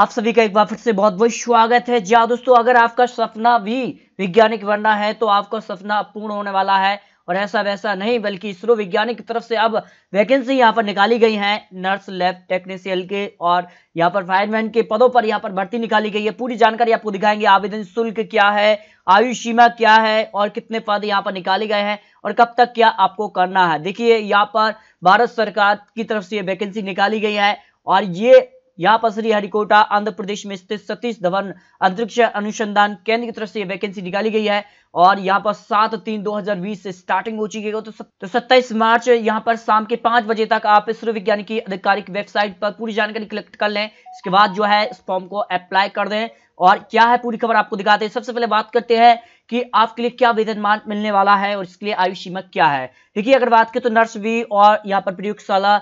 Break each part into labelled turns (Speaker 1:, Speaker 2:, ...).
Speaker 1: आप सभी का एक बार फिर से बहुत बहुत स्वागत है जी हाँ दोस्तों अगर आपका सपना भी वैज्ञानिक बनना है तो आपका सपना पूर्ण होने वाला है और ऐसा वैसा नहीं बल्कि इसरो वैज्ञानिक की तरफ से अब वैकेंसी यहाँ पर निकाली गई है नर्स लैब टेक्नीशियल के और यहाँ पर फायरमैन के पदों पर यहाँ पर भर्ती निकाली गई है पूरी जानकारी आपको दिखाएंगे आवेदन शुल्क क्या है आयु सीमा क्या है और कितने पद यहाँ पर निकाले गए हैं और कब तक क्या आपको करना है देखिए यहाँ पर भारत सरकार की तरफ से ये वैकेंसी निकाली गई है और ये यहाँ पर श्री हरिकोटा आंध्र प्रदेश में स्थित सतीश धवन अंतरिक्ष अनुसंधान केंद्र की तरफ से वैकेंसी निकाली गई है और यहाँ पर सात तीन 2020 से स्टार्टिंग हो चुकी है तो, तो सत्ताईस मार्च यहाँ पर शाम के पांच बजे तक आप इसरो विज्ञान की आधिकारिक वेबसाइट पर पूरी जानकारी कलेक्ट कर लें इसके बाद जो है इस फॉर्म को अप्लाई कर दें और क्या है पूरी खबर आपको दिखाते हैं सबसे पहले बात करते हैं कि आपके लिए क्या वेतनमान मिलने वाला है और इसके लिए आयु सीमा क्या है देखिए अगर बात करें तो नर्स भी और यहाँ पर प्रयोगशाला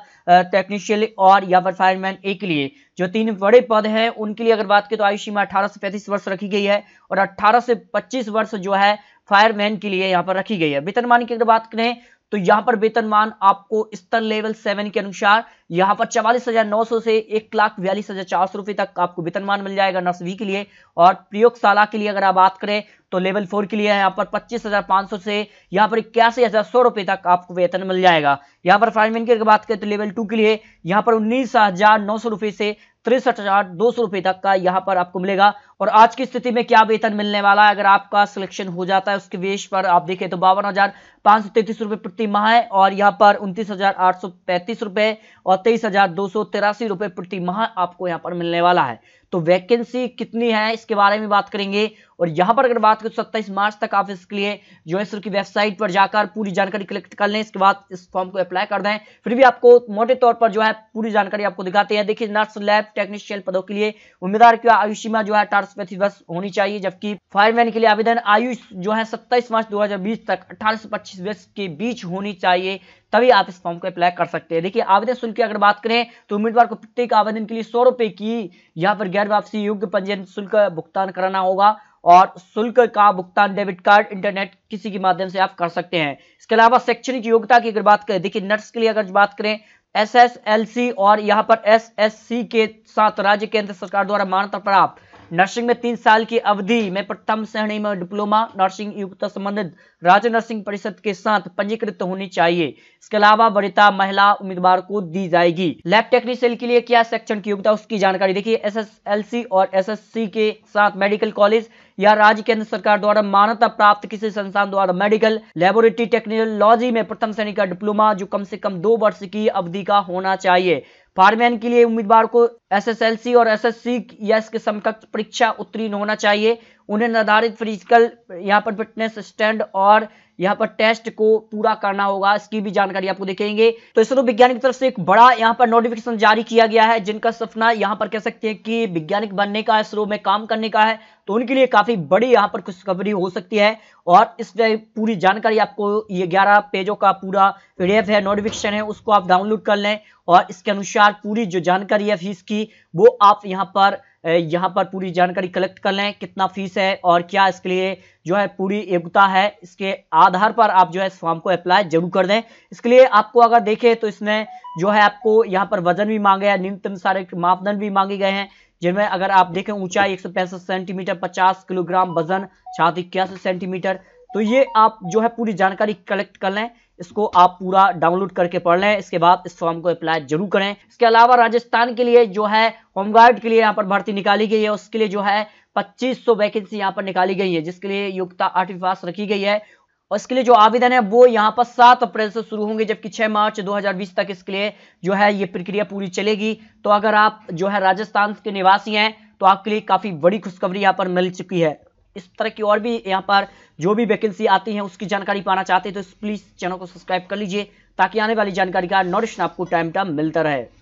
Speaker 1: टेक्नीशियन और यहाँ पर फायरमैन ए के लिए जो तीन बड़े पद हैं उनके लिए अगर बात करें तो आयु सीमा अठारह से पैंतीस वर्ष रखी गई है और अट्ठारह से पच्चीस वर्ष जो है फायरमैन के लिए यहाँ पर रखी गई है वेतनमान की अगर बात करें तो यहां पर वेतनमान आपको स्तर लेवल सेवन के अनुसार यहां पर चवालीस हजार नौ सौ से एक लाख बयालीस हजार चार सौ रुपए तक आपको वेतनमान मिल जाएगा वी के लिए और प्रयोगशाला के लिए अगर आप बात करें तो लेवल फोर के लिए यहाँ पर पच्चीस हजार पांच सौ से यहां पर इक्यासी हजार सौ रुपए तक आपको वेतन मिल जाएगा यहाँ पर फायरमैन की बात करें तो लेवल टू के लिए यहां पर उन्नीस हजार नौ सौ रुपए से तिरसठ हजार दो सौ रुपए तक का यहाँ पर आपको मिलेगा और आज की स्थिति में क्या वेतन मिलने वाला है अगर आपका सिलेक्शन हो जाता है उसके वेश पर आप देखें तो बावन हजार पांच सौ तैतीस रुपए प्रति माह है और यहाँ पर उनतीस हजार आठ सौ पैंतीस रुपए और तेईस हजार दो सौ तिरासी रुपए प्रति माह आपको यहाँ पर मिलने वाला है तो वैकेंसी कितनी है इसके बारे में बात करेंगे और यहाँ पर अगर बात करें तो सत्ताईस मार्च तक आप इसके लिए जो की वेबसाइट पर जाकर पूरी जानकारी कलेक्ट कर लें इसके बाद इस फॉर्म को अप्लाई कर दें फिर भी आपको मोटे तौर पर जो है पूरी जानकारी आपको दिखाते हैं देखिए नर्स लैब टेक्निशियन पदों के लिए उम्मीदवार की आयुषीमा जो है अठारह मार्च में थी बस होनी चाहिए जबकि फायरमैन के लिए आवेदन आयु जो है 27 मार्च 2020 तक 18 से 25 वर्ष के बीच होनी चाहिए तभी आप इस फॉर्म को अप्लाई कर सकते हैं देखिए आवेदन शुल्क की अगर बात करें तो उम्मीदवार को प्रत्येक आवेदन के लिए सौ रुपए की यहाँ पर गैर वापसी योग्य पंजीयन शुल्क भुगतान कराना होगा और शुल्क का भुगतान डेबिट कार्ड इंटरनेट किसी के माध्यम से आप कर सकते हैं इसके अलावा शैक्षणिक योग्यता की अगर बात करें देखिए नर्स के लिए अगर बात करें एसएसएलसी और यहाँ पर एसएससी के साथ राज्य केंद्र सरकार द्वारा मान्यता प्राप्त नर्सिंग में तीन साल की अवधि में प्रथम श्रेणी में डिप्लोमा नर्सिंग युक्त संबंधित राज्य नर्सिंग परिषद के साथ पंजीकृत होनी चाहिए इसके अलावा वरिता महिला उम्मीदवार को दी जाएगी लैब टेक्निशियन के लिए क्या सेक्शन की योग्यता उसकी जानकारी देखिए सी और एसएससी के साथ मेडिकल कॉलेज या राज्य केंद्र सरकार द्वारा मान्यता प्राप्त किसी संस्थान द्वारा मेडिकल लेबोरेटरी टेक्नोलॉजी में प्रथम श्रेणी का डिप्लोमा जो कम से कम दो वर्ष की अवधि का होना चाहिए फार्मैन के लिए उम्मीदवार को एसएसएलसी और एसएससी एस के समकक्ष परीक्षा उत्तीर्ण होना चाहिए उन्हें निर्धारित फिजिकल यहाँ पर फिटनेस स्टैंड और यहाँ पर टेस्ट को पूरा करना होगा इसकी भी जानकारी आपको देखेंगे तो इसरो वैज्ञानिक की तरफ से एक बड़ा यहाँ पर नोटिफिकेशन जारी किया गया है जिनका सपना यहाँ पर कह सकते हैं कि वैज्ञानिक बनने का इसरो में काम करने का है तो उनके लिए काफी बड़ी यहाँ पर खुशखबरी हो सकती है और इस पूरी जानकारी आपको ये ग्यारह पेजों का पूरा पीडीएफ है नोटिफिकेशन है उसको आप डाउनलोड कर लें और इसके अनुसार प्रकार पूरी जो जानकारी है फीस की वो आप यहाँ पर यहाँ पर पूरी जानकारी कलेक्ट कर लें कितना फीस है और क्या इसके लिए जो है पूरी योग्यता है इसके आधार पर आप जो है फॉर्म को अप्लाई जरूर कर दें इसके लिए आपको अगर देखें तो इसमें जो है आपको यहाँ पर वजन भी मांगे हैं न्यूनतम सारे मापदंड भी मांगे गए हैं जिनमें अगर आप देखें ऊंचाई एक सेंटीमीटर पचास किलोग्राम वजन छात्र इक्यासी सेंटीमीटर तो ये आप जो है पूरी जानकारी कलेक्ट कर लें इसको आप पूरा डाउनलोड करके पढ़ लें इसके बाद इस फॉर्म को अप्लाई जरूर करें इसके अलावा राजस्थान के लिए जो है होमगार्ड के लिए यहाँ पर भर्ती निकाली गई है उसके लिए जो है 2500 वैकेंसी यहाँ पर निकाली गई है जिसके लिए योग्यता आठवीं पास रखी गई है और इसके लिए जो आवेदन है वो यहाँ पर सात अप्रैल से शुरू होंगे जबकि छह मार्च दो तक इसके लिए जो है ये प्रक्रिया पूरी चलेगी तो अगर आप जो है राजस्थान के निवासी हैं तो आपके लिए काफ़ी बड़ी खुशखबरी यहाँ पर मिल चुकी है इस तरह की और भी यहाँ पर जो भी वैकेंसी आती है उसकी जानकारी पाना चाहते हैं तो प्लीज़ चैनल को सब्सक्राइब कर लीजिए ताकि आने वाली जानकारी का नॉरिशन आपको टाइम टाइम मिलता रहे